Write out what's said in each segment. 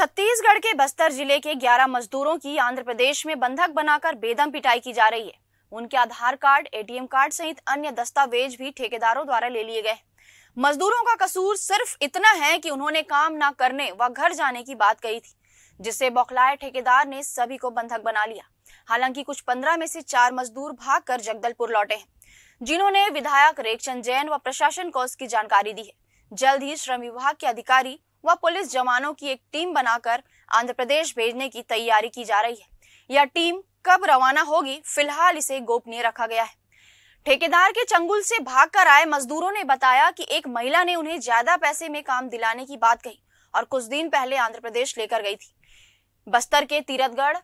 छत्तीसगढ़ के बस्तर जिले के 11 मजदूरों की आंध्र प्रदेश में बंधक बनाकर बेदम पिटाई की जा रही है उनके आधार कार्ड एटीएम कार्ड सहित अन्य दस्तावेज भी ठेकेदारों द्वारा ले लिए गए मजदूरों का कसूर सिर्फ इतना है कि उन्होंने काम ना करने व घर जाने की बात कही थी जिससे बौखलाए ठेकेदार ने सभी को बंधक बना लिया हालांकि कुछ पंद्रह में से चार मजदूर भागकर जगदलपुर लौटे हैं जिन्होंने विधायक रेखचंद जैन व प्रशासन को उसकी जानकारी दी है जल्द ही श्रम विभाग के अधिकारी व पुलिस जवानों की एक टीम बनाकर आंध्र प्रदेश भेजने की तैयारी की जा रही है यह टीम कब रवाना होगी फिलहाल इसे गोपनीय रखा गया है ठेकेदार के चंगुल से भागकर आए मजदूरों ने बताया कि एक महिला ने उन्हें ज्यादा पैसे में काम दिलाने की बात कही और कुछ दिन पहले आंध्र प्रदेश लेकर गई थी बस्तर के तीरथगढ़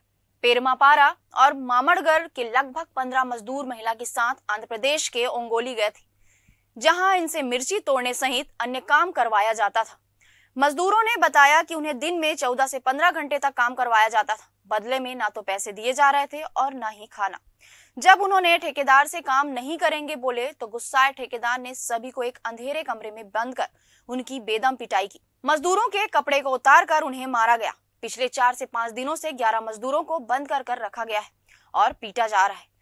पेरमापारा और मामड़गढ़ के लगभग पंद्रह मजदूर महिला के साथ आंध्र प्रदेश के ओंगोली गए थे जहां इनसे मिर्ची तोड़ने सहित अन्य काम करवाया जाता था मजदूरों ने बताया कि उन्हें दिन में 14 से 15 घंटे तक काम करवाया जाता था बदले में ना तो पैसे दिए जा रहे थे और ना ही खाना जब उन्होंने ठेकेदार से काम नहीं करेंगे बोले तो गुस्साए ठेकेदार ने सभी को एक अंधेरे कमरे में बंद कर उनकी बेदम पिटाई की मजदूरों के कपड़े को उतार कर उन्हें मारा गया पिछले चार से पांच दिनों से ग्यारह मजदूरों को बंद कर कर रखा गया है और पीटा जा रहा है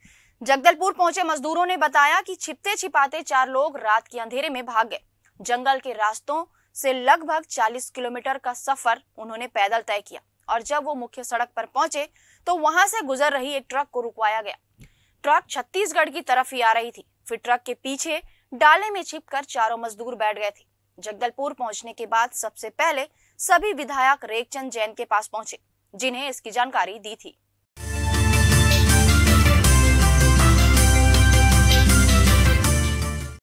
जगदलपुर पहुंचे मजदूरों ने बताया कि छिपते छिपाते चार लोग रात के अंधेरे में भाग गए जंगल के रास्तों से लगभग 40 किलोमीटर का सफर उन्होंने पैदल तय किया और जब वो मुख्य सड़क पर पहुंचे तो वहां से गुजर रही एक ट्रक को रुकवाया गया ट्रक छत्तीसगढ़ की तरफ ही आ रही थी फिर ट्रक के पीछे डाले में छिपकर चारों मजदूर बैठ गए थे जगदलपुर पहुंचने के बाद सबसे पहले सभी विधायक रेखचंद जैन के पास पहुंचे जिन्हें इसकी जानकारी दी थी